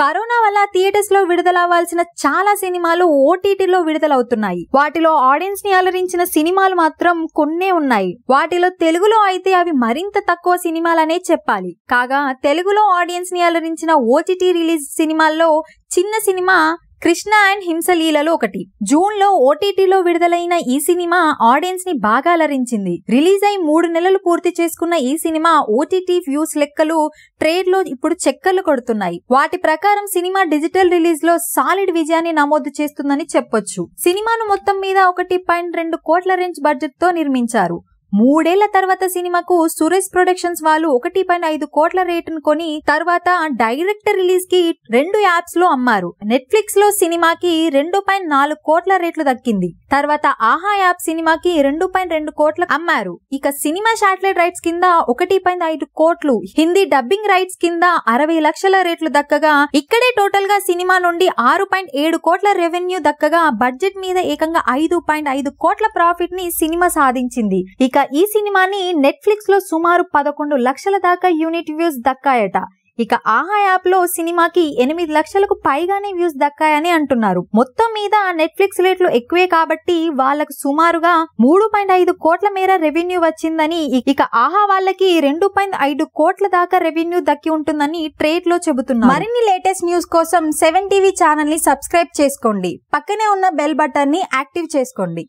corona వల్ల theatres లో విడుదలవ్వాల్సిన చాలా సినిమాలు ఓటీటీలో విడుదలవుతున్నాయి వాటిలో ఆడియన్స్ ని అలరించిన సినిమాలు మాత్రం కొన్నే ఉన్నాయి వాటిలో తెలుగులో అయితే అవి మరింత తక్కువ సినిమాలనే చెప్పాలి కాగా తెలుగులో ఆడియన్స్ ని అలరించిన ఓటీటీ రిలీజ్ సినిమాల్లో చిన్న సినిమా కృష్ణ అండ్ హింసలీలలో ఒకటి జూన్ లో ఓటీటీలో విడుదలైన ఈ సినిమా ఆడియన్స్ ని బాగా అలరించింది రిలీజ్ అయి మూడు నెలలు పూర్తి చేసుకున్న ఈ సినిమా ఓటీటీ వ్యూస్ లెక్కలు ట్రేడ్ లో ఇప్పుడు చెక్కర్లు కొడుతున్నాయి వాటి ప్రకారం సినిమా డిజిటల్ రిలీజ్ లో సాలిడ్ విజయాన్ని నమోదు చేస్తుందని చెప్పొచ్చు సినిమాను మొత్తం మీద ఒకటి పాయింట్ రెండు కోట్ల రేంజ్ బడ్జెట్ తో నిర్మించారు మూడేళ్ల తర్వాత సినిమాకు సురేష్ ప్రొడక్షన్స్ వాళ్ళు ఒకటి పాయింట్ ఐదు కోట్ల రేటును కొని తర్వాత డైరెక్ట్ రిలీజ్ కి రెండు యాప్స్ లో అమ్మారు నెట్ఫ్లిక్స్ లో సినిమాకి రెండు పాయింట్ నాలుగు కోట్ల రేట్లు దక్కింది తర్వాత ఆహా యాప్ సినిమాకి రెండు పాయింట్ రెండు కోట్ల అమ్మారు ఇక సినిమా శాటిలైట్ రైట్స్ కింద ఒకటి పాయింట్ ఐదు కోట్లు హిందీ డబ్బింగ్ రైట్స్ కింద అరవై లక్షల రేట్లు దక్కగా ఇక్కడే టోటల్ గా సినిమా నుండి ఆరు పాయింట్ ఏడు కోట్ల రెవెన్యూ దక్కగా బడ్జెట్ మీద ఏకంగా ఐదు పాయింట్ ఐదు కోట్ల ప్రాఫిట్ ని సినిమా సాధించింది ఇక ఈ సినిమాని నెట్ఫ్లిక్స్ లో సుమారు పదకొండు లక్షల దాకా యూనిట్ వ్యూస్ దక్కాయట ఇక ఆహా యాప్ లో సినిమాకి ఎనిమిది లక్షలకు పైగానే వ్యూస్ దక్కాయని అంటున్నారు మొత్తం మీద నెట్ఫ్లిక్స్ రేట్లు ఎక్కువే కాబట్టి వాళ్ళకు సుమారుగా మూడు పాయింట్ ఐదు కోట్ల మేర రెవెన్యూ వచ్చిందని ఇక ఆహా వాళ్ళకి రెండు పాయింట్ ఐదు కోట్ల దాకా రెవెన్యూ దక్కి ఉంటుందని ట్రేడ్ లో చెబుతున్నారు మరిన్ని లేటెస్ట్ న్యూస్ కోసం సెవెన్ టీవీ ఛానల్ ని సబ్స్క్రైబ్ చేసుకోండి పక్కనే ఉన్న బెల్ బటన్ ని యాక్టివ్ చేసుకోండి